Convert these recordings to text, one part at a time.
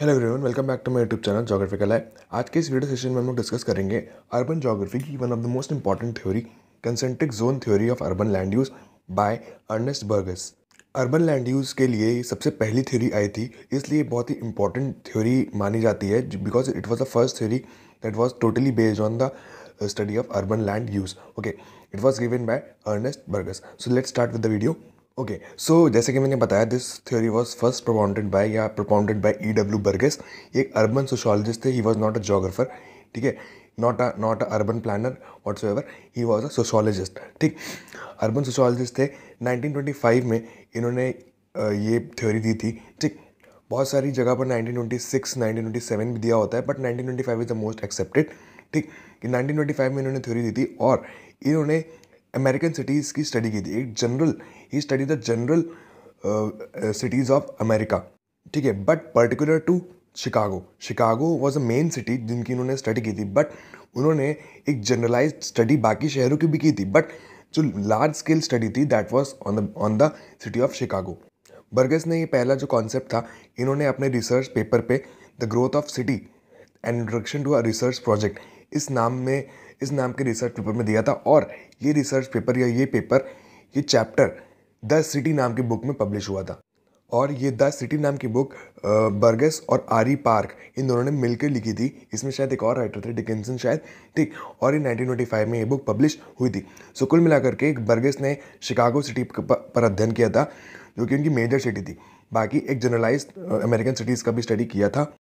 Hello everyone welcome back to my YouTube channel geography का है आज के इस वीडियो सेशन में हम लोग डिस्कस करेंगे अर्बन जोग्राफी की one of the most important theory concentric zone theory of urban land use by Ernest Burgess urban land use के लिए सबसे पहली थ्योरी आई थी इसलिए बहुत ही इंपॉर्टेंट थ्योरी मानी जाती है because it was the first theory that was totally based on the study of urban land use okay it was given by Ernest Burgess so let start with the video okay so जैसे कि मैंने बताया this theory was first propounded by या propounded by E W Burgess एक urban sociologist थे he was not a geographer ठीक है not a not a urban planner watts ever he was a sociologist ठीक अर्बन सोशोलॉजिस्ट थे 1925 में इन्होंने ये थ्योरी दी थी ठीक बहुत सारी जगह पर 1926, 1927 भी दिया होता है but 1925 is the most accepted ठीक कि 1925 में इन्होंने थ्योरी दी थी और इन्होंने अमेरिकन सिटीज़ की स्टडी की थी एक जनरल ही study the general cities of America ठीक है but particular to Chicago Chicago was a main city जिनकी इन्होंने स्टडी की थी बट उन्होंने एक जनरलाइज स्टडी बाकी शहरों की भी की थी बट जो लार्ज स्केल स्टडी थी that was on the on the city of Chicago Burgess ने ये पहला जो कॉन्सेप्ट था इन्होंने अपने रिसर्च पेपर पे the growth of city and introduction to a research project इस नाम में इस नाम के रिसर्च पेपर में दिया था और ये रिसर्च पेपर या ये पेपर ये चैप्टर द सिटी नाम की बुक में पब्लिश हुआ था और ये द सिटी नाम की बुक बर्गस और आरी पार्क इन दोनों ने मिलकर लिखी थी इसमें शायद एक और राइटर थे डिकिंसन शायद ठीक और ये 1925 में ये बुक पब्लिश हुई थी सो कुल मिलाकर के बर्गस ने शिकागो सिटी पर अध्ययन किया था जो कि उनकी मेजर सिटी थी बाकी एक जनरलाइज अमेरिकन सिटीज़ का भी स्टडी किया था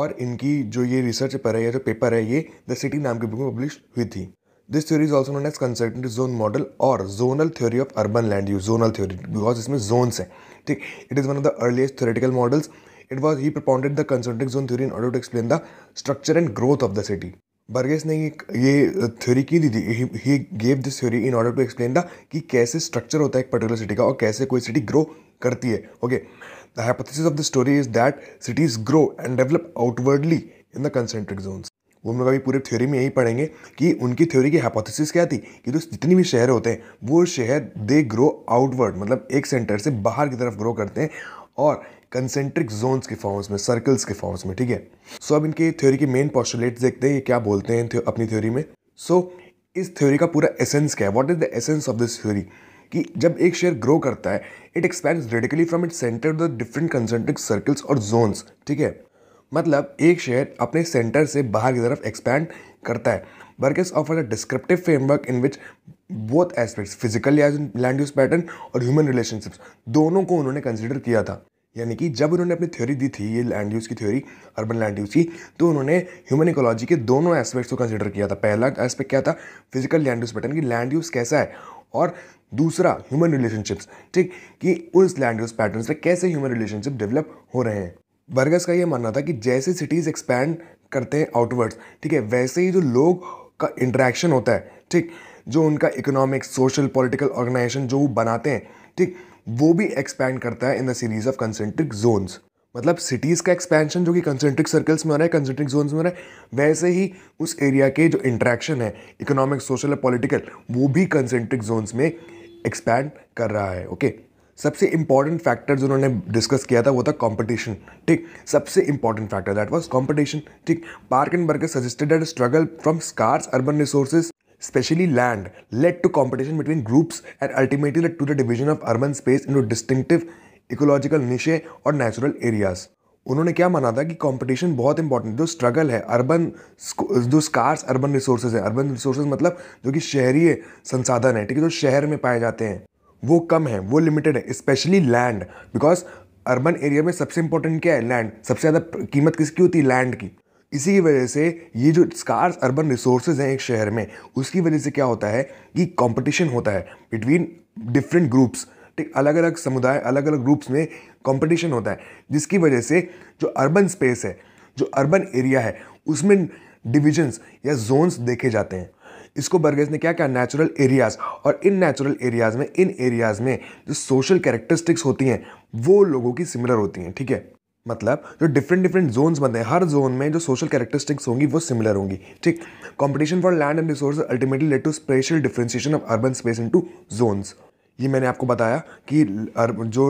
और इनकी जो ये रिसर्च पर है या जो पेपर है ये द सिटी नाम की बुक में पब्लिश हुई थी this theory is also known as concentric zone model और zonal theory of urban land use zonal theory because इसमें जोन्स हैं ठीक it is one of the earliest theoretical models it was he propounded the concentric zone theory in order to explain the structure and growth of the city Burgess ने ये theory की दी थी he gave this theory in order to explain the कि कैसे structure होता है एक पर्टिकुलर सिटी का और कैसे कोई सिटी ग्रो करती है okay the hypothesis of the story is that cities grow and develop outwardly in the concentric zones वो हम लोग अभी पूरे थ्योरी में यही पढ़ेंगे कि उनकी थ्योरी की हाइपोथेसिस क्या थी कि तो जितने भी शहर होते हैं वो शहर दे ग्रो आउटवर्ड मतलब एक सेंटर से बाहर की तरफ ग्रो करते हैं और कंसेंट्रिक जोन्स के फॉर्म्स में सर्कल्स के फॉर्म्स में ठीक है सो so, अब इनके थ्योरी के मेन पॉस्टुलेट्स देखते हैं ये क्या बोलते हैं अपनी थ्योरी में सो so, इस थ्योरी का पूरा एसेंस क्या है what is the essence of this theory कि जब एक शेयर ग्रो करता है it expand radically from it centre the different concentric circles और जोन्स ठीक है मतलब एक शहर अपने सेंटर से बाहर की तरफ एक्सपैंड करता है Burgess offer a descriptive framework in which both aspects physical land use pattern और ह्यूमन रिलेशनशिप्स दोनों को उन्होंने कंसिडर किया था यानी कि जब उन्होंने अपनी थ्योरी दी थी ये लैंड यूज़ की थ्योरी अर्बन लैंड यूज़ की तो उन्होंने ह्यूमन इकोलॉजी के दोनों एस्पेक्ट्स को कंसिडर किया था पहला एस्पेक्ट क्या था फिजिकल लैंड यूज़ पैटर्न की लैंड यूज़ कैसा है और दूसरा ह्यूमन रिलेशनशिप्स ठीक कि उस लैंड यूज़ पैटर्न से कैसे ह्यूमन रिलेशनशिप डेवलप हो रहे हैं बर्गस का ये मानना था कि जैसे सिटीज़ एक्सपैंड करते हैं आउटवर्ड्स ठीक है वैसे ही जो लोग का इंटरेक्शन होता है ठीक जो उनका इकोनॉमिक सोशल पॉलिटिकल ऑर्गेनाइजेशन जो वो बनाते हैं ठीक वो भी एक्सपैंड करता है in the series of concentric zones मतलब सिटीज़ का एक्सपेंशन जो कि कंसेंट्रिक सर्कल्स में हो रहा है कंसेंट्रिक जोन्स में हो रहा है वैसे ही उस एरिया के जो इंट्रैक्शन है इकोनॉमिक सोशल और पॉलिटिकल वो भी कंसेंट्रिक जोन्स में एक्सपैंड कर रहा है ओके okay? सबसे इंपॉर्टेंट फैक्टर जो उन्होंने डिस्कस किया था वो था कंपटीशन ठीक सबसे important factor that was competition ठीक Park and Burgess suggested that struggle from scarce urban resources specially land led to competition between groups and ultimately to the the of urban space in into distinctive ecological niche और natural areas उन्होंने क्या माना था कि competition बहुत important जो struggle है urban जो स्कार्स अर्बन रिसोर्सेज है अर्बन रिसोर्सेज मतलब जो कि शहरीय संसाधन है ठीक है जो शहर में पाए जाते हैं वो कम है वो लिमिटेड है specially land because urban area में सबसे इंपॉर्टेंट क्या है लैंड सबसे ज़्यादा कीमत किसकी होती है लैंड की इसी की वजह से ये जो स्कार्स अर्बन रिसोर्सेज हैं एक शहर में उसकी वजह से क्या होता है कि कंपटीशन होता है बिटवीन डिफरेंट ग्रुप्स ठीक अलग अलग समुदाय अलग अलग ग्रुप्स में कंपटीशन होता है जिसकी वजह से जो अर्बन स्पेस है जो अर्बन एरिया है उसमें डिविजन्स या जोन्स देखे जाते हैं इसको बर्गेज ने क्या कहा नेचुरल एरियाज़ और इन नेचुरल एरियाज़ में इन एरियाज़ में जो सोशल कैरेक्टरिस्टिक्स होती हैं वो लोगों की सिमिलर होती हैं ठीक है मतलब जो डिफरेंट डिफरेंट जोन्स बनते हैं हर जोन में जो सोशल कैरेक्टरिस्टिक्स होंगी वो सिमिलर होंगी ठीक competition for land and resource ultimately led to spatial differentiation of urban space into zones ये मैंने आपको बताया कि जो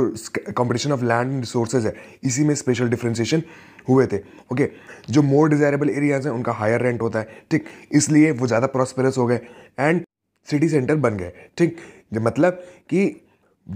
कंपटीशन ऑफ लैंड रिसोर्सेज है इसी में स्पेशल डिफ्रेंसिएशन हुए थे ओके जो मोर डिज़ायरेबल एरियाज़ हैं उनका हायर रेंट होता है ठीक इसलिए वो ज़्यादा प्रॉस्पेरस हो गए एंड सिटी सेंटर बन गए ठीक मतलब कि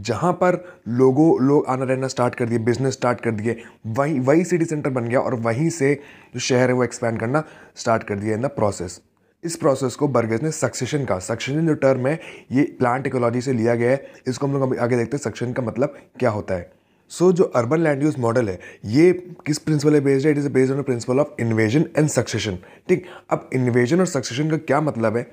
जहाँ पर लोगों लोग आना रहना स्टार्ट कर दिए बिजनेस स्टार्ट कर दिए वहीं वही सिटी सेंटर बन गया और वहीं से जो शहर है वो एक्सपैंड करना स्टार्ट कर दिया इन द प्रोसेस इस प्रोसेस को बर्गेस ने सक्सेशन का सक्सेशन जो टर्म है ये प्लांट इकोलॉजी से लिया गया है इसको हम लोग आगे देखते हैं सक्सेशन का मतलब क्या होता है सो so, जो अर्बन लैंड यूज मॉडल है ये किस प्रिंसिपल पे बेस्ड है it is based on principle of invasion and succession ठीक अब इन्वेजन और सक्सेशन का क्या मतलब है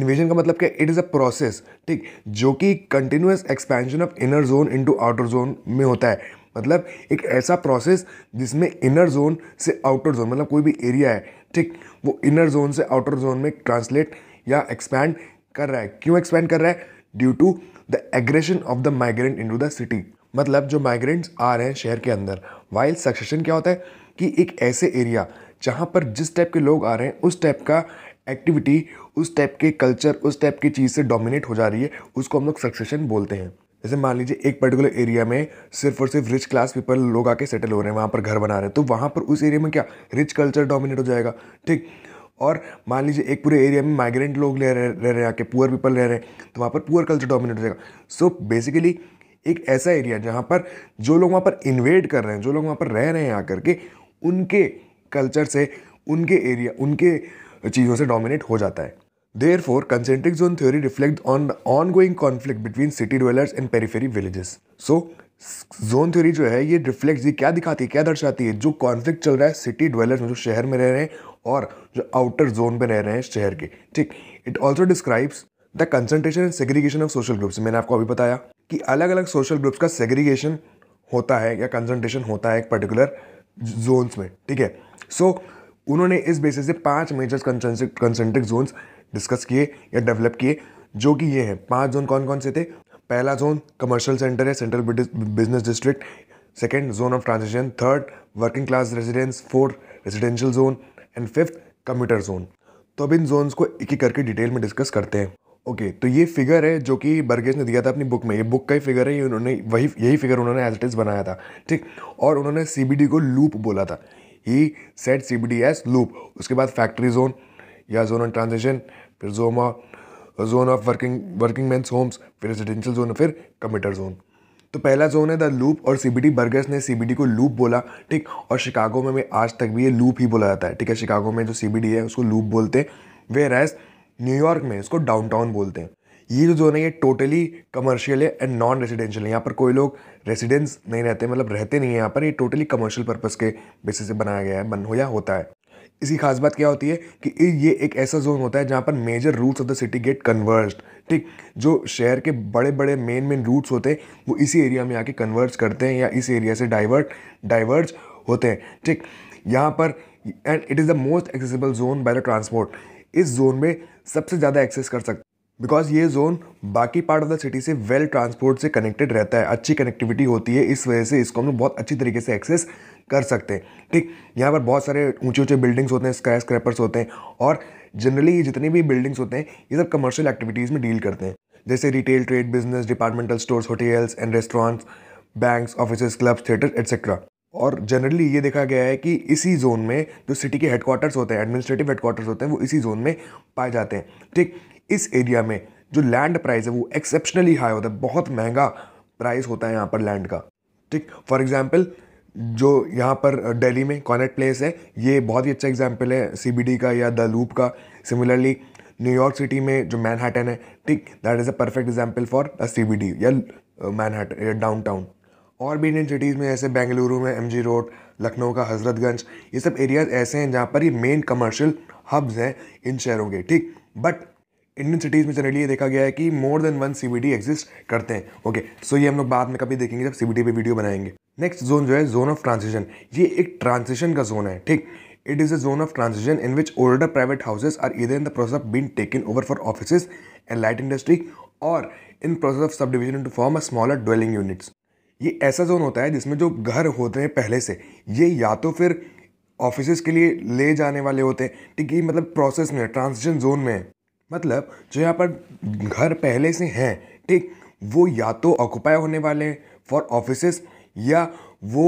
इन्वेजन का मतलब क्या इट इज़ अ प्रोसेस ठीक जो कि continuous expansion of inner zone into outer zone में होता है मतलब एक ऐसा प्रोसेस जिसमें इनर जोन से आउटर जोन मतलब कोई भी एरिया है ठीक वो इनर जोन से आउटर जोन में ट्रांसलेट या एक्सपैंड कर रहा है क्यों एक्सपैंड कर रहा है due to the aggression of the migrant into the city मतलब जो माइग्रेंट्स आ रहे हैं शहर के अंदर वाइल सक्सेशन क्या होता है कि एक ऐसे एरिया जहाँ पर जिस टाइप के लोग आ रहे हैं उस टाइप का एक्टिविटी उस टाइप के कल्चर उस टाइप की चीज़ से डोमिनेट हो जा रही है उसको हम लोग सक्सेशन बोलते हैं जैसे मान लीजिए एक पर्टिकुलर एरिया में सिर्फ और सिर्फ रिच क्लास पीपल लोग आके सेटल हो रहे हैं वहाँ पर घर बना रहे हैं तो वहाँ पर उस एरिया में क्या रिच कल्चर डोमिनेट हो जाएगा ठीक और मान लीजिए एक पूरे एरिया में माइग्रेंट लोग ले रहे रह रहे हैं आके पुअर पीपल रह रहे हैं तो वहाँ पर पुअर कल्चर डोमिनेट हो जाएगा सो so, बेसिकली एक ऐसा एरिया जहाँ पर जो लोग वहाँ पर इन्वेड कर रहे हैं जो लोग वहाँ पर रह रहे हैं आकर के उनके कल्चर से उनके एरिया उनके चीज़ों से डोमिनेट हो जाता है Therefore, concentric zone theory reflects on the ongoing conflict between city dwellers and periphery villages. So, zone theory जो है ये रिफ्लेक्ट ये क्या दिखाती है क्या दर्शाती है जो कॉन्फ्लिक्ट चल रहा है सिटी ड्वेलर्स में जो शहर में रह रहे हैं और जो आउटर जोन में रह रहे हैं शहर के ठीक it also describes the concentration and segregation of social groups मैंने आपको अभी बताया कि अलग अलग सोशल ग्रुप्स का सेग्रीगेशन होता है या कंसनट्रेशन होता है एक पर्टिकुलर जोन्स में ठीक है सो so, उन्होंने इस बेसिस से पांच मेजर कंसेंट्रिक जोन्स डिस्कस किए या डेवलप किए जो कि ये है पांच जोन कौन कौन से थे पहला जोन कमर्शियल सेंटर है central business district second zone of transition third working class residence fourth residential zone and fifth commuter zone तो अब इन जोन्स को एक एक करके डिटेल में डिस्कस करते हैं ओके okay, तो ये फिगर है जो कि बर्गेज ने दिया था अपनी बुक में ये बुक का ही फिगर है ये उन्होंने वही यही फिगर उन्होंने एज इट इज़ बनाया था ठीक और उन्होंने सी को लूप बोला था he said C B D as loop उसके बाद फैक्ट्री जोन या जोन ऑन ट्रांजिशन फिर जोमा zone of working working mans homes फिर रेजिडेंशियल जोन फिर कम्यूटर जोन तो पहला जोन है द लूप और सीबीडी बर्गर्स ने सीबीडी को लूप बोला ठीक और शिकागो में आज तक भी ये लूप ही बोला जाता है ठीक है शिकागो में जो सीबीडी है उसको लूप बोलते हैं वे एज न्यूयॉर्क में इसको डाउनटाउन बोलते हैं ये जो जोन है ये टोटली कमर्शियल है एंड नॉन रेजिडेंशियल है यहाँ पर कोई लोग रेजिडेंस नहीं रहते मतलब रहते नहीं है यहाँ पर ये टोटली कमर्शियल पर्पज़ के बेसिस से बनाया गया है बन हो या होता है इसी खास बात क्या होती है कि ये एक ऐसा जोन होता है जहाँ पर major routes of the city get converge ठीक जो शहर के बड़े बड़े मेन मेन रूट्स होते हैं वो इसी एरिया में आके कन्वर्ज करते हैं या इस एरिया से डाइवर्ट डाइवर्ज होते हैं ठीक यहाँ पर and it is the most accessible zone by the transport इस जोन में सबसे ज़्यादा एक्सेस कर सकते बिकॉज ये जोन बाकी पार्ट ऑफ द सिटी से वेल ट्रांसपोर्ट से कनेक्टेड रहता है अच्छी कनेक्टिविटी होती है इस वजह से इसको हम लोग बहुत अच्छी तरीके से एक्सेस कर सकते हैं ठीक यहाँ पर बहुत सारे ऊंचे ऊंचे बिल्डिंग्स होते हैं स्काई स्क्रैपर्स होते हैं और जनरली ये जितने भी बिल्डिंग्स होते हैं ये सब कमर्शियल एक्टिविटीज़ में डील करते हैं जैसे retail trade business departmental stores hotels and restaurants banks office clubs theatre etcetera और जनरली ये देखा गया है कि इसी जोन में जो सिटी के हेडक्वार्टर्स होते हैं एडमिनिस्ट्रेटिव हेडक्वार्टर्स होते हैं वो इसी जोन में पाए जाते हैं ठीक इस एरिया में जो लैंड प्राइस है वो एक्सेप्शनली हाई होता है बहुत महंगा प्राइस होता है यहाँ पर लैंड का ठीक फॉर एग्जाम्पल जो यहाँ पर दिल्ली में कॉनेट प्लेस है ये बहुत ही अच्छा एग्जाम्पल है सीबीडी का या द लूप का सिमिलरली न्यूयॉर्क सिटी में जो मैनहट्टन है ठीक that is a perfect example for the सी या मैनहट्टन या डाउन टाउन और भी इंडियन सिटीज़ में जैसे बेंगलुरु में एम रोड लखनऊ का हजरतगंज ये सब एरियाज ऐसे हैं जहाँ पर ये मेन कमर्शियल हब्स हैं इन शहरों के ठीक बट इंडियन सिटीज़ में जनरली ये देखा गया है कि more than one C B exist करते हैं ओके सो ये हम लोग बाद में कभी देखेंगे जब सी बी पे वीडियो बनाएंगे नेक्स्ट जोन जो है जोन ऑफ ट्रांजिशन ये एक ट्रांजिशन का जोन है ठीक it is a zone of transition in which older private houses are इधर in the process of been taken over for office and light industry और in process of sub division to form a smaller dwelling units ये ऐसा zone होता है जिसमें जो घर होते हैं पहले से ये या तो फिर ऑफिस के लिए ले जाने वाले होते हैं ठीक ये मतलब प्रोसेस में ट्रांजिशन जोन में है मतलब जो यहाँ पर घर पहले से हैं ठीक वो या तो ऑक्यूपाई होने वाले हैं फॉर ऑफिस या वो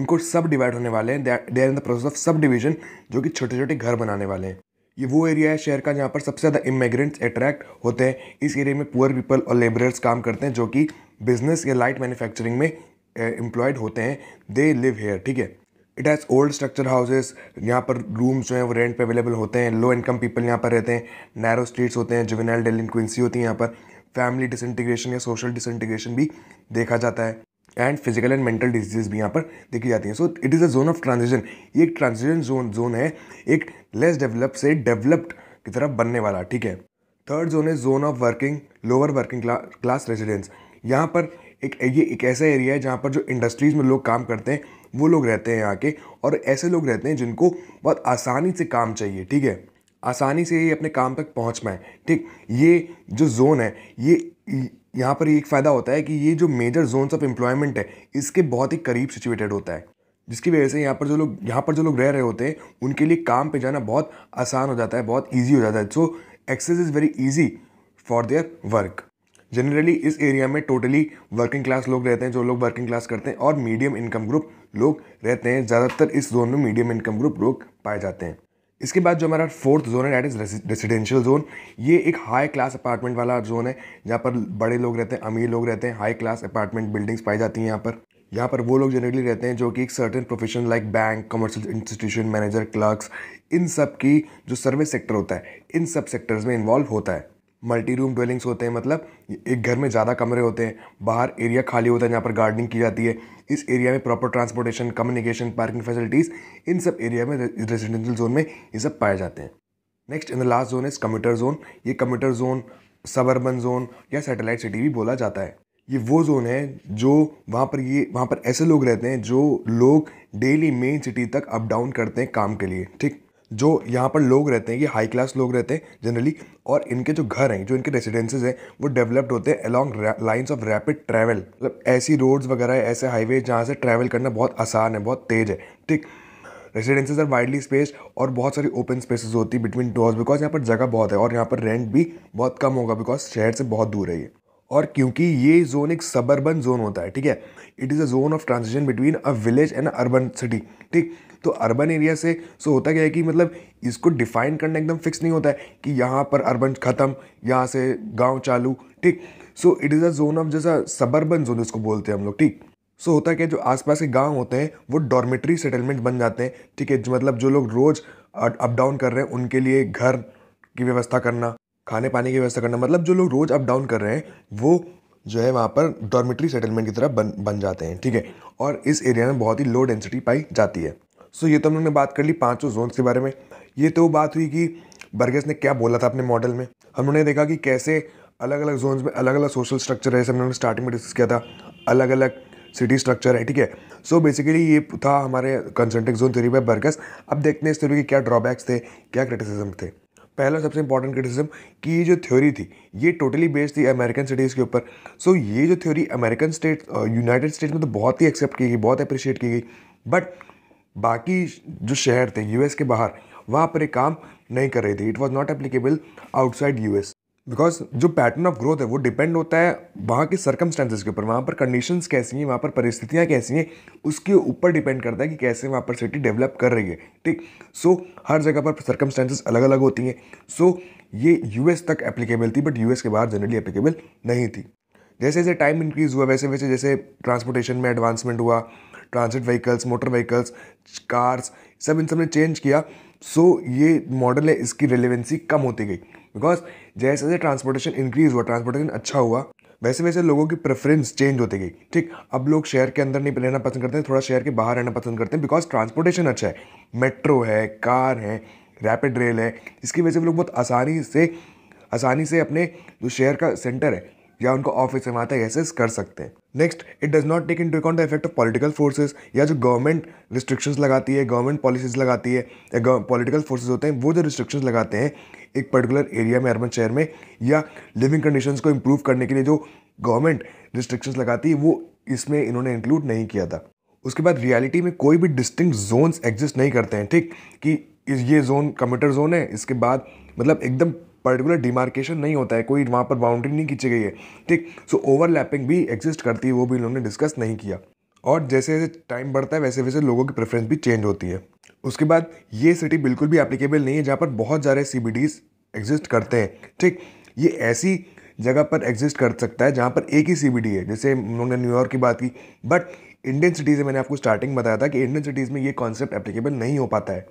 उनको सब डिवाइड होने वाले हैं they are in the process of sub division जो कि छोटे छोटे घर बनाने वाले हैं ये वो एरिया है शहर का जहाँ पर सबसे ज़्यादा इमिग्रेंट्स अट्रैक्ट होते हैं इस एरिया में पुअर पीपल और लेबरर्स काम करते हैं जो कि बिजनेस या लाइट मैन्युफैक्चरिंग में एम्प्लॉयड होते हैं दे लिव हेयर ठीक है it has old structure houses यहाँ पर रूम्स जो हैं वो रेंट पे अवेलेबल होते हैं लो इनकम पीपल यहाँ पर रहते हैं नैरो स्ट्रीट्स होते हैं जुवेनाइल डेलिनक्वेंसी होती है यहाँ पर फैमिली डिसइंटीग्रेशन या सोशल डिसइंटीग्रेशन भी देखा जाता है and physical and mental disease भी यहाँ पर देखी जाती हैं so it is a zone of transition ये एक ट्रांजिशन जोन जोन है एक लेस डेवलप से डेवलप्ड की तरफ बनने वाला ठीक है थर्ड जोन है zone of working lower working class residence यहाँ पर एक ये एक ऐसा एरिया है जहाँ पर जो इंडस्ट्रीज़ में लोग काम करते हैं वो लोग रहते हैं यहाँ के और ऐसे लोग रहते हैं जिनको बहुत आसानी से काम चाहिए ठीक है आसानी से ये अपने काम तक पहुँच पाएँ ठीक ये जो जोन है ये यहाँ पर एक फ़ायदा होता है कि ये जो मेजर जोन्स ऑफ एम्प्लॉयमेंट है इसके बहुत ही करीब सिचुएटेड होता है जिसकी वजह से यहाँ पर जो लोग यहाँ पर जो लोग रह रहे होते हैं उनके लिए काम पे जाना बहुत आसान हो जाता है बहुत ईजी हो जाता है so access is very easy for their work generally इस एरिया में टोटली वर्किंग क्लास लोग रहते हैं जो लोग वर्किंग क्लास करते हैं और मीडियम इनकम ग्रुप लोग रहते हैं ज़्यादातर इस जोन में मीडियम इनकम ग्रुप लोग पाए जाते हैं इसके बाद जो हमारा फोर्थ जोन है डैट इज़ रेसिडेंशियल जोन ये एक हाई क्लास अपार्टमेंट वाला जोन है जहाँ पर बड़े लोग रहते हैं अमीर लोग रहते हैं हाई क्लास अपार्टमेंट बिल्डिंग्स पाई जाती हैं यहाँ पर यहाँ पर वो लोग जनरली रहते हैं जो कि एक certain profession like bank commercial institution manager clerks इन सब की जो सर्विस सेक्टर होता है इन सब सेक्टर्स में इन्वॉल्व होता है मल्टी रूम ड्वेलिंग्स होते हैं मतलब एक घर में ज़्यादा कमरे होते हैं बाहर एरिया खाली होता है जहाँ पर गार्डनिंग की जाती है इस एरिया में proper transportation communication parking facilities इन सब एरिया में रेजिडेंशियल जोन में ये सब पाए जाते हैं next in the last zone is commuter zone ये कम्यूटर जोन सब अर्बन जोन या सैटेलाइट सिटी भी बोला जाता है ये वो जोन है जो वहाँ पर ये वहाँ पर ऐसे लोग रहते हैं जो लोग डेली मेन सिटी तक अप डाउन करते हैं काम के लिए ठीक जो यहाँ पर लोग रहते हैं ये हाई क्लास लोग रहते हैं जनरली और इनके जो घर हैं जो इनके रेसिडेंसेज हैं वो डेवलप्ड होते हैं along lines of rapid travel मतलब ऐसी रोड्स वगैरह है ऐसे हाईवे जहाँ से ट्रैवल करना बहुत आसान है बहुत तेज़ है ठीक रेसिडेंसेज आर वाइडली स्पेस और बहुत सारी ओपन स्पेसिस होती है बिटवीन डोर्स बिकॉज यहाँ पर जगह बहुत है और यहाँ पर रेंट भी बहुत कम होगा बिकॉज शहर से बहुत दूर है ये और क्योंकि ये जोन एक सबर्बन जोन होता है ठीक है it is a zone of transition between a village and urban city ठीक तो अर्बन एरिया से सो होता क्या है कि मतलब इसको डिफाइन करना एकदम फिक्स नहीं होता है कि यहाँ पर अर्बन ख़त्म यहाँ से गाँव चालू ठीक so it is a zone of जैसा सबर्बन जोन इसको बोलते हैं हम लोग ठीक सो so, होता है क्या जो आसपास के गांव होते हैं वो डॉर्मेटरी सेटलमेंट बन जाते हैं ठीक है मतलब जो लोग रोज़ अप डाउन कर रहे हैं उनके लिए घर की व्यवस्था करना खाने पाने की व्यवस्था करना मतलब जो लोग रोज़ अप डाउन कर रहे हैं वो जो है वहाँ पर डॉर्मेटरी सेटलमेंट की तरह बन बन जाते हैं ठीक है और इस एरिया में बहुत ही लो डेंसिटी पाई जाती है सो ये तो हम लोग ने बात कर ली पाँचों जोन्स के बारे में ये तो बात हुई कि बर्गेस ने क्या बोला था अपने मॉडल में हम लोगों ने देखा कि कैसे अलग अलग जोन्स में अलग अलग सोशल स्ट्रक्चर है जैसे हम लोगों ने स्टार्टिंग में डिस्कस किया था अलग अलग सिटी स्ट्रक्चर है ठीक है सो बेसिकली ये था हमारे concentric zone theory by Burgess अब देखते हैं इस थ्योरी के क्या ड्रॉबैक्स थे क्या क्रिटिसिज्म थे पहला सबसे इंपॉर्टेंट क्रिटिसिज्म कि ये जो थ्योरी थी ये टोटली बेस्ड थी अमेरिकन सिटीज़ के ऊपर सो ये जो theory American state United States में तो बहुत ही एक्सेप्ट की गई बहुत अप्रिशिएट की गई बट बाकी जो शहर थे यूएस के बाहर वहाँ पर ये काम नहीं कर रहे थे it was not applicable outside US because जो पैटर्न ऑफ ग्रोथ है वो डिपेंड होता है वहाँ के सर्कमस्टांसिस के ऊपर वहाँ पर कंडीशन कैसी हैं वहाँ पर परिस्थितियाँ कैसी हैं उसके ऊपर डिपेंड करता है कि कैसे वहाँ पर सिटी डेवलप कर रही है ठीक सो so, हर जगह पर सर्कमस्टांसिस अलग अलग होती हैं सो so, ये एस तक एप्लीकेबल थी बट एस के बाहर जनरली एप्लीकेबल नहीं थी जैसे जैसे टाइम इंक्रीज़ हुआ वैसे वैसे जैसे ट्रांसपोर्टेशन में एडवांसमेंट हुआ transit vehicles motor vehicles cars सब इन सब ने चेंज किया सो ये मॉडल है इसकी रिलेवेंसी कम होती गई बिकॉज जैसे जैसे ट्रांसपोर्टेशन इंक्रीज हुआ ट्रांसपोर्टेशन अच्छा हुआ वैसे वैसे लोगों की प्रेफरेंस चेंज होती गई ठीक अब लोग शहर के अंदर नहीं रहना पसंद करते हैं थोड़ा शहर के बाहर रहना पसंद करते हैं बिकॉज ट्रांसपोर्टेशन अच्छा है मेट्रो है कार है रैपिड रेल है इसकी वजह से लोग बहुत आसानी से आसानी से अपने जो शहर का सेंटर है या उनको ऑफिस से वहाँ तक एक्सेस कर सकते हैं next it does not take into account the effect of political forces या जो गवर्नमेंट रिस्ट्रिक्शंस लगाती है गवर्नमेंट पॉलिसीज लगाती है या पॉलिटिकल फोर्सेज होते हैं वो जो रिस्ट्रिक्शंस लगाते हैं एक पर्टिकुलर एरिया में अर्बन शहर में या लिविंग कंडीशंस को इम्प्रूव करने के लिए जो गवर्नमेंट रिस्ट्रिक्शंस लगाती है वो इसमें इन्होंने इंक्लूड नहीं किया था उसके बाद रियलिटी में कोई भी डिस्टिंक्ट जोन्स एग्जिस्ट नहीं करते हैं ठीक कि ये जोन कंप्यूटर जोन है इसके बाद मतलब एकदम पर्टिकुलर डिमार्केशन नहीं होता है कोई वहाँ पर बाउंड्री नहीं खींची गई है ठीक सो ओवरलैपिंग भी एग्जिस्ट करती है वो भी इन्होंने डिस्कस नहीं किया और जैसे जैसे टाइम बढ़ता है वैसे वैसे लोगों की प्रेफरेंस भी चेंज होती है उसके बाद ये सिटी बिल्कुल भी एप्लीकेबल नहीं है जहाँ पर बहुत सारे सी बी एग्जिस्ट करते हैं ठीक ये ऐसी जगह पर एग्जिस्ट कर सकता है जहाँ पर एक ही सी बी डी है जैसे उन्होंने न्यूयॉर्क की बात की बट इंडियन सिटीज़ में मैंने आपको स्टार्टिंग बताया था कि इंडियन सिटीज़ में ये कॉन्सेप्ट एप्लीकेबल नहीं हो पाता है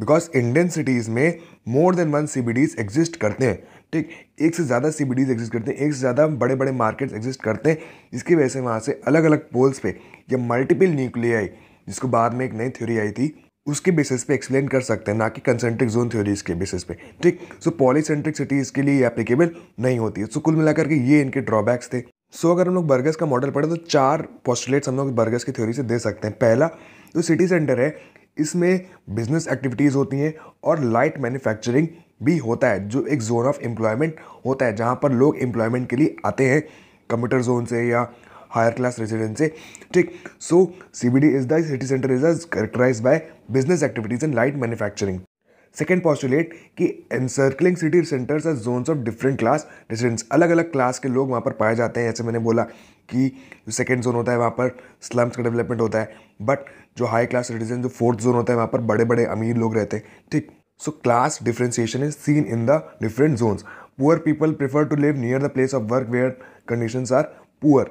बिकॉज इंडियन सिटीज़ में more than one C exist करते हैं ठीक एक से ज़्यादा सी एग्जिस्ट करते हैं एक से ज़्यादा बड़े बड़े मार्केट्स एग्जिस्ट करते हैं जिसकी वजह से वहाँ से अलग अलग पोल्स पे या मल्टीपल न्यूक्लियाई जिसको बाद में एक नई थ्योरी आई थी उसके बेसिस पे एक्सप्लेन कर सकते हैं ना कि कंसेंट्रिक जोन थ्योरीज के बेसिस पे ठीक सो पॉलीसेंट्रिक सिटीज़ के लिए एप्लीकेबल नहीं होती है सो कुल मिलाकर के ये इनके ड्रॉबैक्स थे सो so, अगर हम लोग बर्गस का मॉडल पढ़े तो चार पॉस्टुलेट्स हम लोग बर्गस की थ्योरी से दे सकते हैं पहला जो सिटी सेंटर है इसमें बिजनेस एक्टिविटीज़ होती हैं और लाइट मैन्युफैक्चरिंग भी होता है जो एक जोन ऑफ एम्प्लॉयमेंट होता है जहाँ पर लोग एम्प्लॉयमेंट के लिए आते हैं कंप्यूटर जोन से या हायर क्लास रेजिडेंट से ठीक so C B D is the city centre is characterise by business activities in light manufacturing second postulate कि encircling city centres are zones of different class residents अलग अलग class के लोग वहाँ पर पाए जाते हैं जैसे मैंने बोला कि जो सेकेंड जोन होता है वहाँ पर स्लम्स का डेवलपमेंट होता है बट जो हाई क्लास सिटीजन जो फोर्थ जोन होता है वहाँ पर बड़े बड़े अमीर लोग रहते हैं ठीक so class differentiation is seen in the different zones poor people prefer to live near the place of work where condition are poor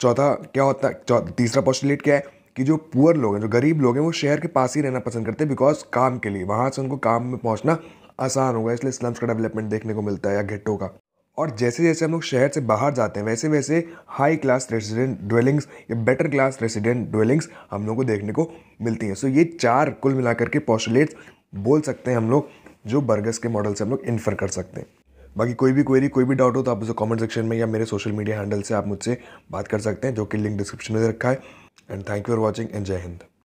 चौथा क्या होता है तीसरा पॉस्टुलेट क्या है कि जो पुअर लोग हैं जो गरीब लोग हैं वो शहर के पास ही रहना पसंद करते हैं बिकॉज काम के लिए वहाँ से उनको काम में पहुँचना आसान होगा इसलिए स्लम्स का डेवलपमेंट देखने को मिलता है या घेटों का और जैसे जैसे हम लोग शहर से बाहर जाते हैं वैसे वैसे हाई क्लास रेसिडेंट ड्वेलिंग्स या बेटर क्लास रेसिडेंट ड्वेलिंग्स हम लोग को देखने को मिलती हैं सो ये चार कुल मिलाकर के पॉस्टुलेट्स बोल सकते हैं हम लोग जो बर्गस के मॉडल से हम लोग इन्फर कर सकते हैं बाकी कोई भी क्वेरी कोई भी डाउट हो तो आप उसे कमेंट सेक्शन में या मेरे सोशल मीडिया हैंडल से आप मुझसे बात कर सकते हैं जो कि लिंक डिस्क्रिप्शन में दे रखा है and thank you for watching and Jai Hind.